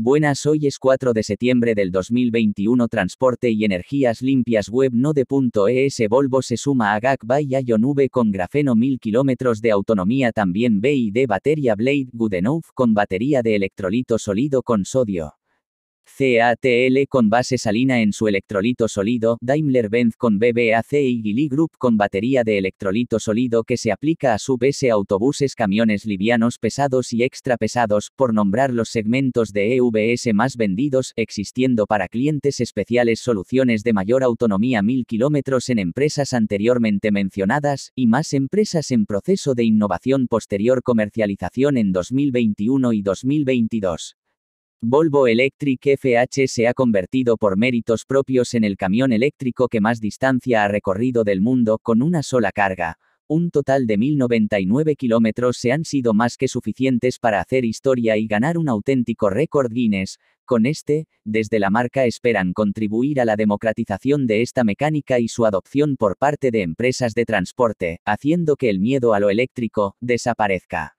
Buenas, hoy es 4 de septiembre del 2021. Transporte y energías limpias web no node.es Volvo se suma a GAC y con grafeno 1000 kilómetros de autonomía. También BID batería Blade Good con batería de electrolito sólido con sodio. CATL con base salina en su electrolito sólido, Daimler-Benz con BBAC y Gili Group con batería de electrolito sólido que se aplica a subs autobuses, camiones livianos pesados y extra pesados, por nombrar los segmentos de EVS más vendidos, existiendo para clientes especiales soluciones de mayor autonomía 1000 km en empresas anteriormente mencionadas, y más empresas en proceso de innovación posterior comercialización en 2021 y 2022. Volvo Electric FH se ha convertido por méritos propios en el camión eléctrico que más distancia ha recorrido del mundo con una sola carga. Un total de 1.099 kilómetros se han sido más que suficientes para hacer historia y ganar un auténtico récord Guinness. Con este, desde la marca esperan contribuir a la democratización de esta mecánica y su adopción por parte de empresas de transporte, haciendo que el miedo a lo eléctrico desaparezca.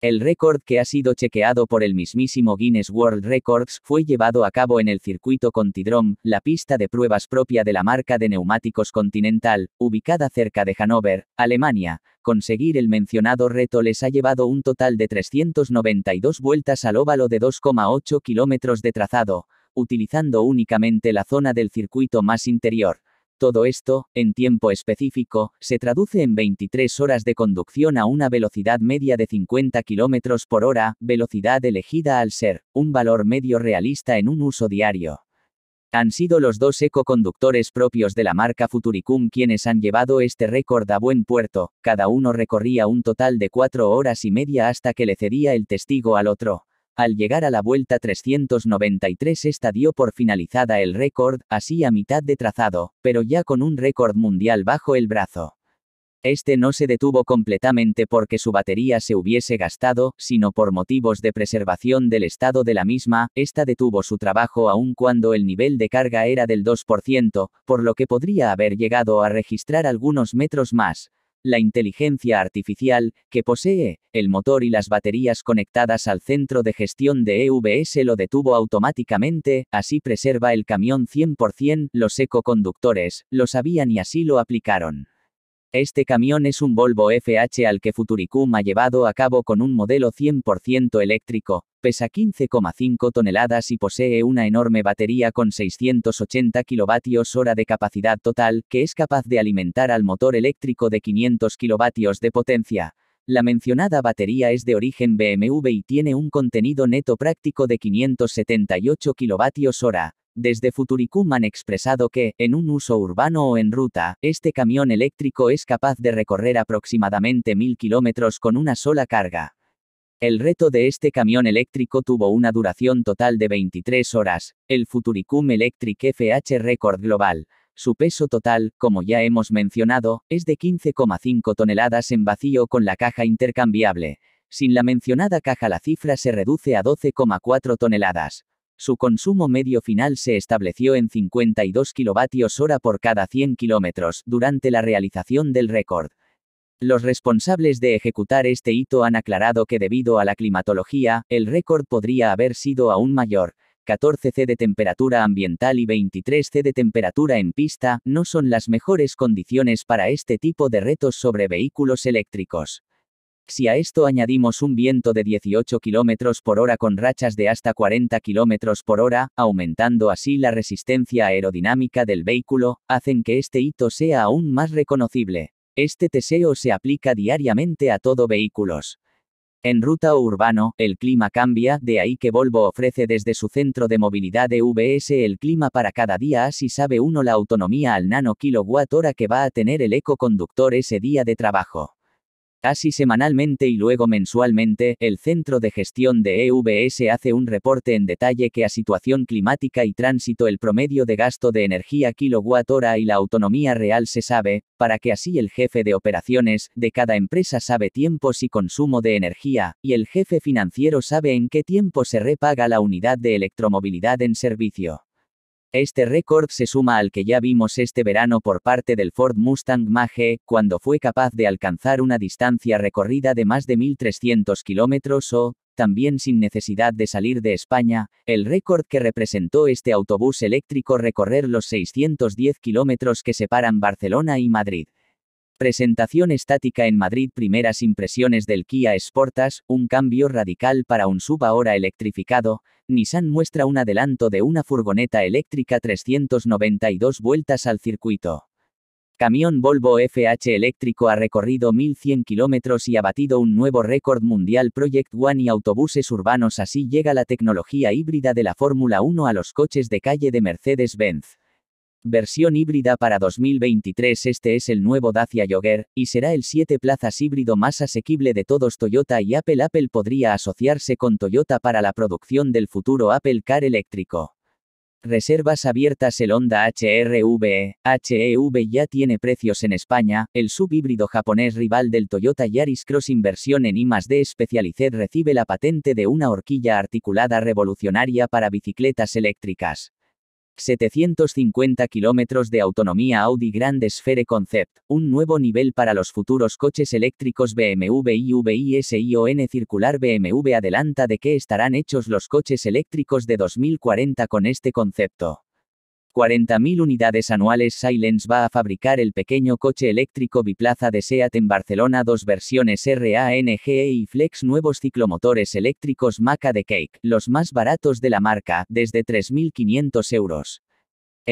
El récord que ha sido chequeado por el mismísimo Guinness World Records fue llevado a cabo en el circuito Contidrom, la pista de pruebas propia de la marca de neumáticos Continental, ubicada cerca de Hannover, Alemania. Conseguir el mencionado reto les ha llevado un total de 392 vueltas al óvalo de 2,8 kilómetros de trazado, utilizando únicamente la zona del circuito más interior. Todo esto, en tiempo específico, se traduce en 23 horas de conducción a una velocidad media de 50 km por hora, velocidad elegida al ser, un valor medio realista en un uso diario. Han sido los dos ecoconductores propios de la marca Futuricum quienes han llevado este récord a buen puerto, cada uno recorría un total de cuatro horas y media hasta que le cedía el testigo al otro. Al llegar a la vuelta 393 esta dio por finalizada el récord, así a mitad de trazado, pero ya con un récord mundial bajo el brazo. Este no se detuvo completamente porque su batería se hubiese gastado, sino por motivos de preservación del estado de la misma, esta detuvo su trabajo aun cuando el nivel de carga era del 2%, por lo que podría haber llegado a registrar algunos metros más, la inteligencia artificial, que posee el motor y las baterías conectadas al centro de gestión de EVS lo detuvo automáticamente, así preserva el camión 100%, los ecoconductores, lo sabían y así lo aplicaron. Este camión es un Volvo FH al que Futuricum ha llevado a cabo con un modelo 100% eléctrico, pesa 15,5 toneladas y posee una enorme batería con 680 kWh de capacidad total, que es capaz de alimentar al motor eléctrico de 500 kW de potencia. La mencionada batería es de origen BMW y tiene un contenido neto práctico de 578 kWh. Desde Futuricum han expresado que, en un uso urbano o en ruta, este camión eléctrico es capaz de recorrer aproximadamente 1000 kilómetros con una sola carga. El reto de este camión eléctrico tuvo una duración total de 23 horas, el Futuricum Electric FH Record Global. Su peso total, como ya hemos mencionado, es de 15,5 toneladas en vacío con la caja intercambiable. Sin la mencionada caja la cifra se reduce a 12,4 toneladas. Su consumo medio final se estableció en 52 kWh por cada 100 kilómetros durante la realización del récord. Los responsables de ejecutar este hito han aclarado que debido a la climatología, el récord podría haber sido aún mayor. 14 C de temperatura ambiental y 23 C de temperatura en pista no son las mejores condiciones para este tipo de retos sobre vehículos eléctricos. Si a esto añadimos un viento de 18 km por hora con rachas de hasta 40 km por hora, aumentando así la resistencia aerodinámica del vehículo, hacen que este hito sea aún más reconocible. Este teseo se aplica diariamente a todo vehículos. En ruta o urbano, el clima cambia, de ahí que Volvo ofrece desde su centro de movilidad de VS el clima para cada día, así sabe uno la autonomía al nano kilowatt hora que va a tener el ecoconductor ese día de trabajo. Casi semanalmente y luego mensualmente, el Centro de Gestión de EVS hace un reporte en detalle que a situación climática y tránsito el promedio de gasto de energía kilowatt hora y la autonomía real se sabe, para que así el jefe de operaciones de cada empresa sabe tiempos y consumo de energía, y el jefe financiero sabe en qué tiempo se repaga la unidad de electromovilidad en servicio. Este récord se suma al que ya vimos este verano por parte del Ford Mustang Mach-E, cuando fue capaz de alcanzar una distancia recorrida de más de 1.300 kilómetros o, también sin necesidad de salir de España, el récord que representó este autobús eléctrico recorrer los 610 kilómetros que separan Barcelona y Madrid. Presentación estática en Madrid Primeras impresiones del Kia Sportas, un cambio radical para un sub ahora electrificado, Nissan muestra un adelanto de una furgoneta eléctrica 392 vueltas al circuito. Camión Volvo FH eléctrico ha recorrido 1.100 kilómetros y ha batido un nuevo récord mundial Project One y autobuses urbanos así llega la tecnología híbrida de la Fórmula 1 a los coches de calle de Mercedes-Benz. Versión híbrida para 2023 Este es el nuevo Dacia Jogger, y será el 7 plazas híbrido más asequible de todos Toyota y Apple. Apple podría asociarse con Toyota para la producción del futuro Apple Car eléctrico. Reservas abiertas El Honda HRV, e, HEV ya tiene precios en España, el subhíbrido japonés rival del Toyota Yaris Cross inversión en I+D Specialized recibe la patente de una horquilla articulada revolucionaria para bicicletas eléctricas. 750 kilómetros de autonomía Audi Grand Sphere Concept, un nuevo nivel para los futuros coches eléctricos BMW y VISION circular BMW adelanta de qué estarán hechos los coches eléctricos de 2040 con este concepto. 40.000 unidades anuales Silence va a fabricar el pequeño coche eléctrico biplaza de SEAT en Barcelona dos versiones RANGE y Flex nuevos ciclomotores eléctricos Maca de Cake, los más baratos de la marca, desde 3.500 euros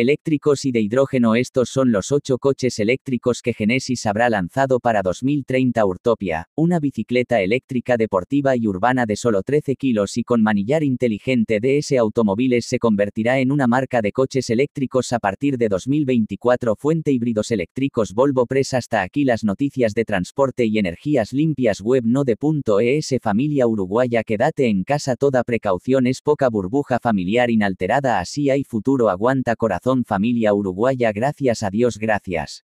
eléctricos y de hidrógeno. Estos son los ocho coches eléctricos que Genesis habrá lanzado para 2030 Urtopia, una bicicleta eléctrica deportiva y urbana de solo 13 kilos y con manillar inteligente DS Automóviles se convertirá en una marca de coches eléctricos a partir de 2024 Fuente híbridos eléctricos Volvo Press hasta aquí las noticias de transporte y energías limpias web no de punto familia uruguaya quédate en casa toda precaución es poca burbuja familiar inalterada así hay futuro aguanta corazón familia uruguaya gracias a Dios gracias.